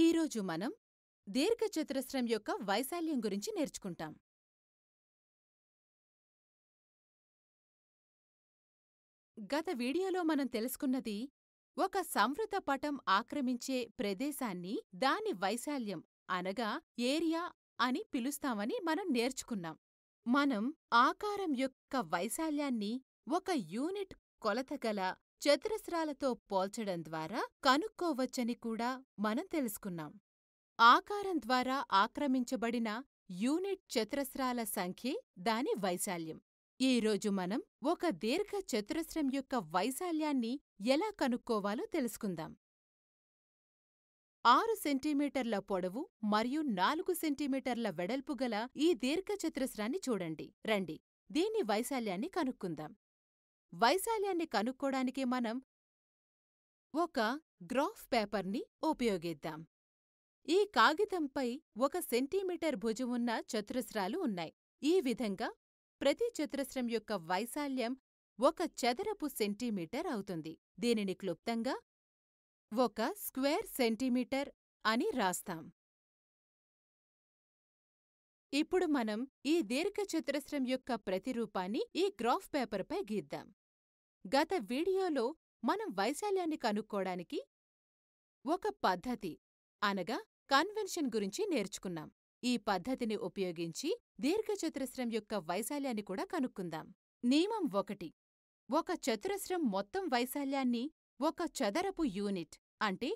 ఈరోజు మనం దీర్ఘచతురస్రం యొక్క వైశాల్యం గురించి నేర్చుకుంటాం గత వీడియోలో మనం తెలుసుకున్నది ఒక సంవృత పటం ఆక్రమించే ప్రదేశాన్ని దాని వైశాల్యం అనగా ఏరియా అని పిలుస్తామని మనం నేర్చుకున్నాం మనం ఆకారం యొక్క వైశాల్యాన్ని ఒక యూనిట్ కొలతగల చతురస్రాలతో పోల్చడం ద్వారా కనుక్కోవచ్చని కూడా మనం తెలుసుకున్నాం ఆకారం ద్వారా ఆక్రమించబడిన యూనిట్ చతురస్రాల సంఖ్యే దాని వైశాల్యం ఈ రోజు మనం ఒక దీర్ఘ చతురస్రం యొక్క వైశాల్యాన్ని ఎలా కనుక్కోవాలో తెలుసుకుందాం ఆరు సెంటీమీటర్ల పొడవు మరియు నాలుగు సెంటీమీటర్ల వెడల్పు గల ఈ దీర్ఘచతురస్రాన్ని చూడండి రండి దీని వైశాల్యాన్ని కనుక్కుందాం వైశాల్యాన్ని కనుక్కోడానికి మనం ఒక గ్రాఫ్ పేపర్ని ఉపయోగిద్దాం ఈ కాగితంపై ఒక సెంటీమీటర్ భుజమున్న చతురస్రాలు ఉన్నాయి ఈ విధంగా ప్రతి చతురస్రం యొక్క వైశాల్యం ఒక చదరపు సెంటీమీటర్ అవుతుంది దీనిని క్లుప్తంగా ఒక స్క్వేర్ సెంటీమీటర్ అని రాస్తాం ఇప్పుడు మనం ఈ దీర్ఘచతురస్రం యొక్క ప్రతిరూపాన్ని ఈ గ్రాఫ్ పేపర్పై గీద్దాం గత వీడియోలో మనం వైశాల్యాన్ని కనుక్కోడానికి ఒక పద్ధతి అనగా కన్వెన్షన్ గురించి నేర్చుకున్నాం ఈ పద్ధతిని ఉపయోగించి దీర్ఘచతురస్రం యొక్క వైశాల్యాన్ని కూడా కనుక్కుందాం నియమం ఒకటి ఒక చతురస్రం మొత్తం వైశాల్యాన్ని ఒక చదరపు యూనిట్ అంటే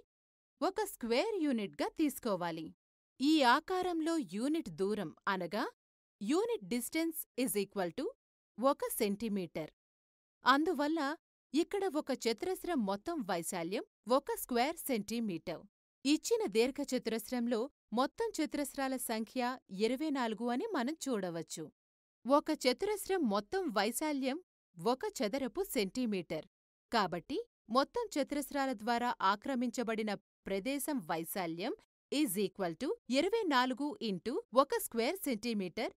ఒక స్క్వేర్ యూనిట్గా తీసుకోవాలి ఈ ఆకారంలో యూనిట్ దూరం అనగా unit distance is equal to ఒక సెంటీమీటర్ అందువల్ల ఇక్కడ ఒక చతురస్రం మొత్తం వైశాల్యం ఒక స్క్వేర్ సెంటీమీటర్ ఇచ్చిన దీర్ఘచతురస్రంలో మొత్తం చతురస్రాల సంఖ్య ఇరవై నాలుగు అని మనం చూడవచ్చు ఒక చతురస్రం మొత్తం వైశాల్యం ఒక చదరపు సెంటీమీటర్ కాబట్టి మొత్తం చతురస్రాల ద్వారా ఆక్రమించబడిన ప్రదేశం వైశాల్యం ఈజ్ ఈక్వల్ టు ఇరవై నాలుగు ఇంటూ ఒక square centimetre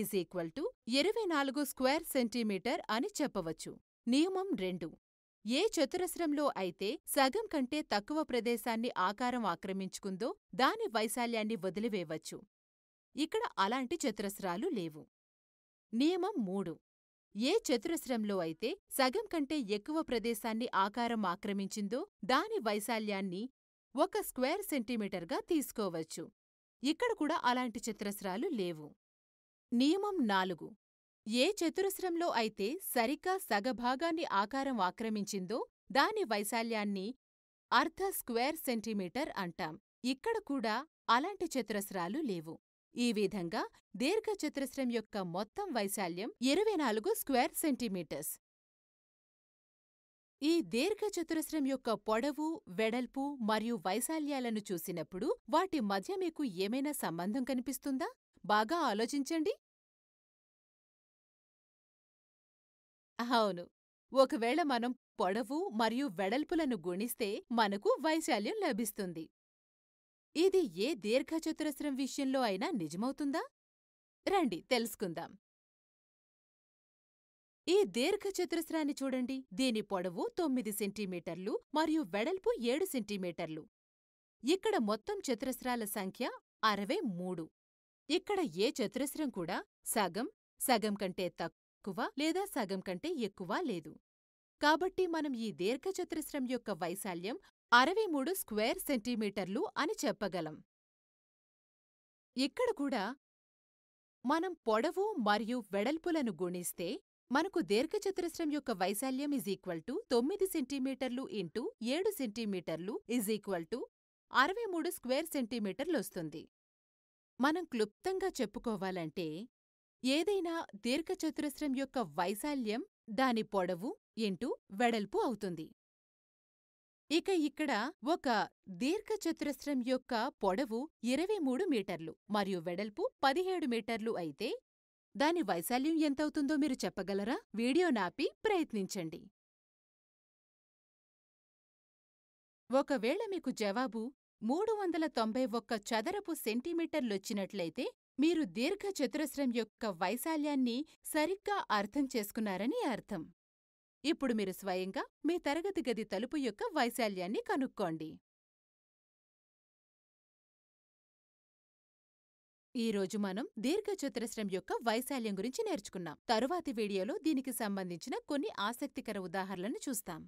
is equal to ఇరవై నాలుగు స్క్వేర్ సెంటీమీటర్ అని చెప్పవచ్చు నియమం రెండు ఏ చతురస్రంలో అయితే సగం కంటే తక్కువ ప్రదేశాన్ని ఆకారం ఆక్రమించుకుందో దాని వైశాల్యాన్ని వదిలివేయవచ్చు ఇక్కడ అలాంటి చతురస్రాలు లేవు నియమం మూడు ఏ చతురస్రంలో అయితే సగం కంటే ఎక్కువ ప్రదేశాన్ని ఆకారం ఆక్రమించిందో దాని వైశాల్యాన్ని ఒక స్క్వేర్ సెంటీమీటర్గా తీసుకోవచ్చు ఇక్కడ కూడా అలాంటి చతురస్రాలు లేవు నియమం నాలుగు ఏ చతురస్రంలో అయితే సరిగ్గా సగభాగాన్ని ఆకారం ఆక్రమించిందో దాని వైశాల్యాన్ని అర్ధ స్క్వేర్ సెంటీమీటర్ అంటాం ఇక్కడ కూడా అలాంటి చతురస్రాలు లేవు ఈ విధంగా దీర్ఘచతురస్రం యొక్క మొత్తం వైశాల్యం ఇరవై నాలుగు స్క్వేర్ సెంటీమీటర్స్ ఈ దీర్ఘచతురస్రం యొక్క పొడవు వెడల్పు మరియు వైశాల్యాలను చూసినప్పుడు వాటి మధ్య మీకు ఏమైనా సంబంధం కనిపిస్తుందా బాగా ఆలోచించండి అవును ఒకవేళ మనం పొడవు మరియు వెడల్పులను గుణిస్తే మనకు వైశాల్యం లభిస్తుంది ఇది ఏ దీర్ఘచతురస్రం విషయంలో అయినా నిజమవుతుందా రండి తెలుసుకుందాం ఈ దీర్ఘచతురస్రాన్ని చూడండి దీని పొడవు తొమ్మిది సెంటీమీటర్లు మరియు వెడల్పు ఏడు సెంటీమీటర్లు ఇక్కడ మొత్తం చతురస్రాల సంఖ్య అరవై మూడు ఇక్కడ ఏ చతురస్రం కూడా సగం సగం కంటే తక్కువ లేదా సగం కంటే ఎక్కువ లేదు కాబట్టి మనం ఈ దీర్ఘచతురస్రం యొక్క వైశాల్యం అరవై మూడు స్క్వేర్ సెంటీమీటర్లు అని చెప్పగలం ఇక్కడ కూడా మనం పొడవు మరియు వెడల్పులను గుణిస్తే మనకు దీర్ఘచతురస్రం యొక్క వైశాల్యం ఇజ్ ఈక్వల్ టు తొమ్మిది సెంటీమీటర్లు ఇంటూ ఏడు సెంటీమీటర్లు ఇజ్ ఈక్వల్ టు అరవై మూడు స్క్వేర్ సెంటీమీటర్లొస్తుంది మనం క్లుప్తంగా చెప్పుకోవాలంటే ఏదైనా దీర్ఘచతురస్రం యొక్క వైశాల్యం దాని పొడవు ఇంటూ వెడల్పు అవుతుంది ఇక ఇక్కడ ఒక దీర్ఘచతురస్రం యొక్క పొడవు ఇరవై మూడు మీటర్లు మరియు వెడల్పు పదిహేడు మీటర్లు అయితే దాని వైశాల్యం ఎంతవుతుందో మీరు చెప్పగలరా? నాపి ప్రయత్నించండి. ఒకవేళ మీకు జవాబు మూడు వందల తొంభై ఒక్క చదరపు సెంటీమీటర్లొచ్చినట్లయితే మీరు దీర్ఘచతురస్రం యొక్క వైశాల్యాన్ని సరిగ్గా అర్థం చేసుకున్నారని అర్థం. ఇప్పుడు మీరు స్వయంగా మీ తరగతి గది తలుపు యొక్క వైశాల్యాన్ని కనుక్కోండి. ఈ రోజు మనం దీర్ఘచతురస్రం యొక్క వైశాల్యం గురించి నేర్చుకున్నాం తరువాతి వీడియోలో దీనికి సంబంధించిన కొన్ని ఆసక్తికర ఉదాహరణలను చూస్తాం